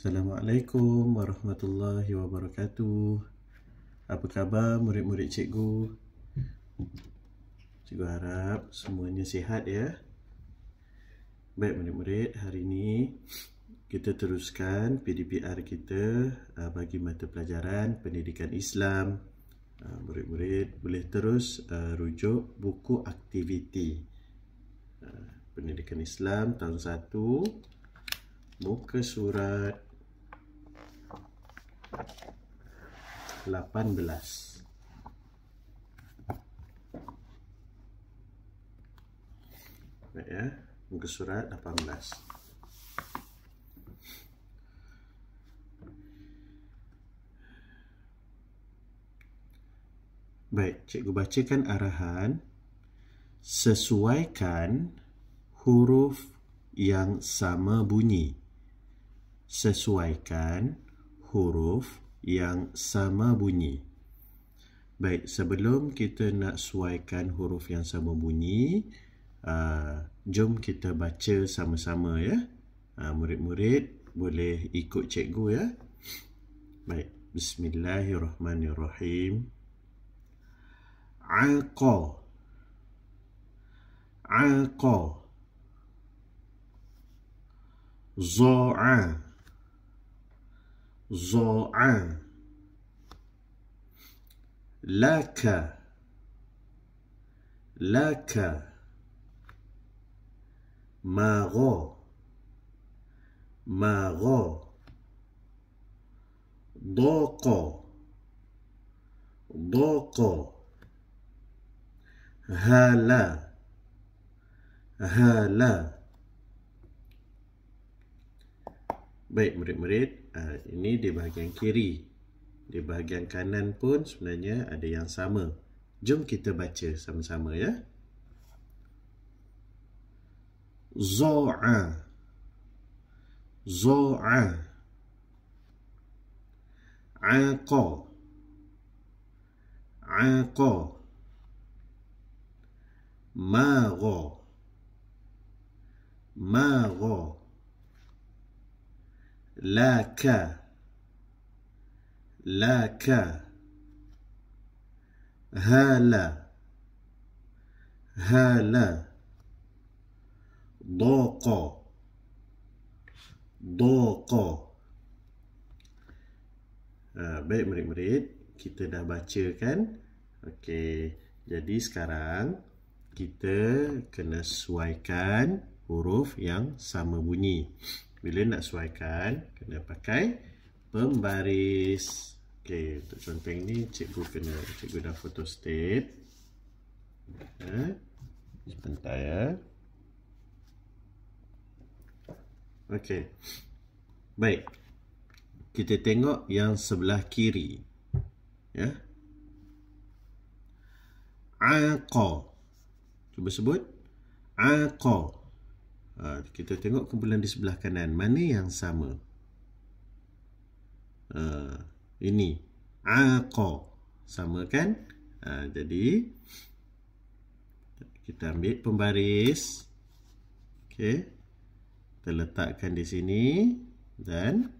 Assalamualaikum warahmatullahi wabarakatuh. Apa khabar murid-murid cikgu? Cikgu harap semuanya sihat ya. Baik murid-murid, hari ini kita teruskan PDPR kita uh, bagi mata pelajaran Pendidikan Islam. Uh, murid-murid boleh terus uh, rujuk buku aktiviti Pendidikan Islam tahun 1 muka surat 18 Baik ya Muka surat 18 Baik, cikgu bacakan arahan Sesuaikan huruf yang sama bunyi Sesuaikan huruf yang sama bunyi. Baik, sebelum kita nak suaikan huruf yang sama bunyi, uh, jom kita baca sama-sama ya. Ah, murid-murid boleh ikut cikgu ya. Baik, bismillahirrahmanirrahim. Aqa. Aqa. Za'a. زوعان لك لك ماغو ماغو ضوقو ضوقو هالا هالا Baik murid-murid, uh, ini di bahagian kiri. Di bahagian kanan pun sebenarnya ada yang sama. Jom kita baca sama-sama ya. Zaa. Zaa. Aqa. Aqa. Maqa. Maqa. لاك لاك هالا هالا ضاق ضاق baik murid-murid kita dah baca kan okey jadi sekarang kita kena sesuaikan huruf yang sama bunyi bila nak suaikan kena pakai pembaris Okay, untuk contoh ni cikgu kena cikgu dah photo state eh ya. sebentar ya Okay, baik kita tengok yang sebelah kiri ya aqa cuba sebut aqa Ha, kita tengok kumpulan di sebelah kanan mana yang sama uh, ini aqa sama kan uh, jadi kita ambil pembaris okey kita letakkan di sini dan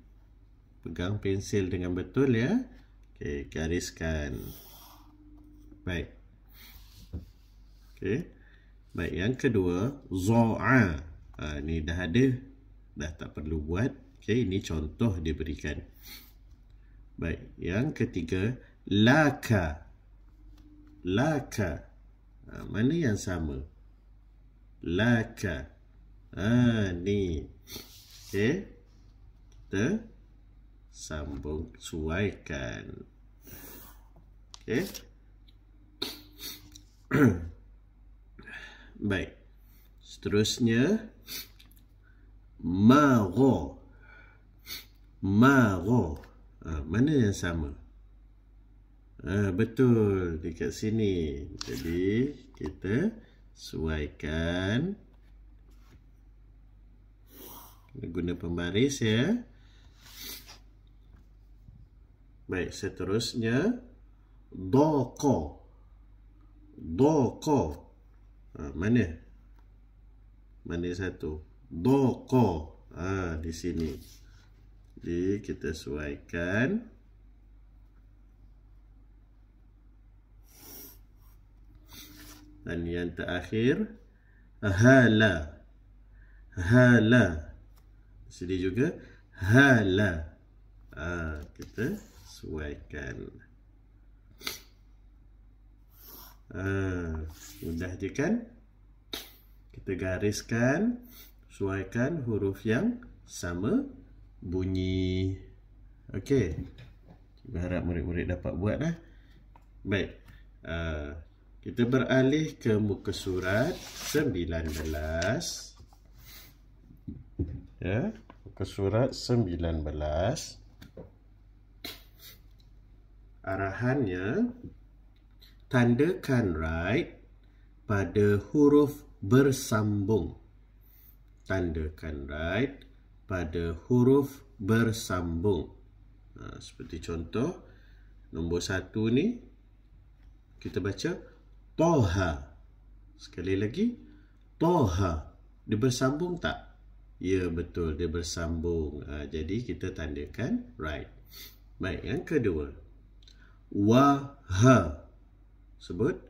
pegang pensil dengan betul ya okey gariskan baik okey baik yang kedua Zoa ha, ni dah ada dah tak perlu buat okey ini contoh dia berikan baik yang ketiga laka laka ha, mana yang sama laka ha ni okey kita sambung suaikan okey baik seterusnya Maro. Maro. Ha, mana yang sama? Ha, betul. Dekat sini. Jadi, kita suaikan. Guna pembaris ya. Baik, seterusnya. Doko. Doko. Ha, mana? Mana satu? Mana satu? Doko ha, Di sini Jadi kita sesuaikan Dan yang terakhir Hala Hala Sini juga Hala ha, Kita sesuaikan ha, Mudah je kan Kita gariskan Suaikan huruf yang sama bunyi. Okey. Cuba harap murid-murid dapat buat lah. Baik. Uh, kita beralih ke muka surat 19. Ya. Yeah. Muka surat 19. Arahannya. Tandakan right pada huruf bersambung tandakan right pada huruf bersambung. Ha, seperti contoh, nombor satu ni kita baca Toha. Sekali lagi, Toha. Dia bersambung tak? Ya, betul. Dia bersambung. Ha, jadi, kita tandakan right. Baik, yang kedua. Waha. Sebut.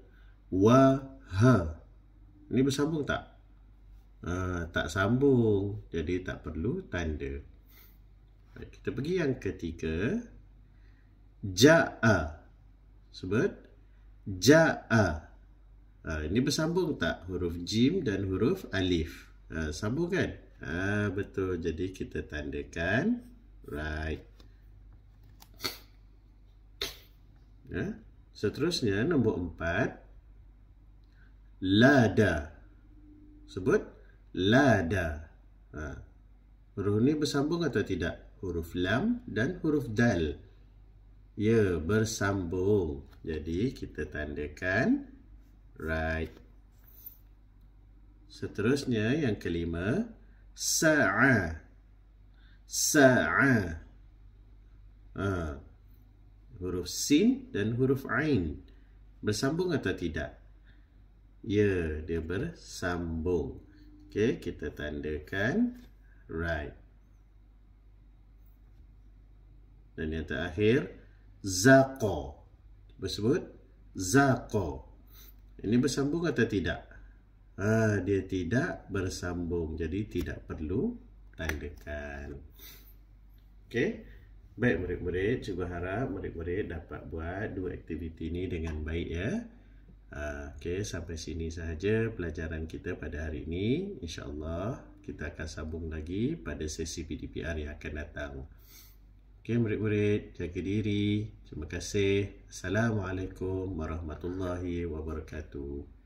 Waha. Ini bersambung tak? Ha, tak sambung jadi tak perlu tanda kita pergi yang ketiga ja'a sebut ja'a ha, ini bersambung tak huruf jim dan huruf alif ha, sambung kan ha, betul jadi kita tandakan right ya seterusnya nombor empat lada sebut lada. Ha. Huruf ni bersambung atau tidak? Huruf lam dan huruf dal. Ya, bersambung. Jadi kita tandakan right. Seterusnya yang kelima, sa'a. Sa'a. Ha. Huruf sin dan huruf ain bersambung atau tidak? Ya, dia bersambung. Okay, kita tandakan right. Dan yang terakhir, zaqo. Tersebut zaqo. Ini bersambung atau tidak? Ha, dia tidak bersambung. Jadi tidak perlu tandakan. Okay, Baik murid-murid, cuba harap murid-murid dapat buat dua aktiviti ini dengan baik ya. Ha, okay sampai sini sahaja pelajaran kita pada hari ini. InsyaAllah kita akan sambung lagi pada sesi PDPR yang akan datang. Okay murid-murid, jaga diri. Terima kasih. Assalamualaikum warahmatullahi wabarakatuh.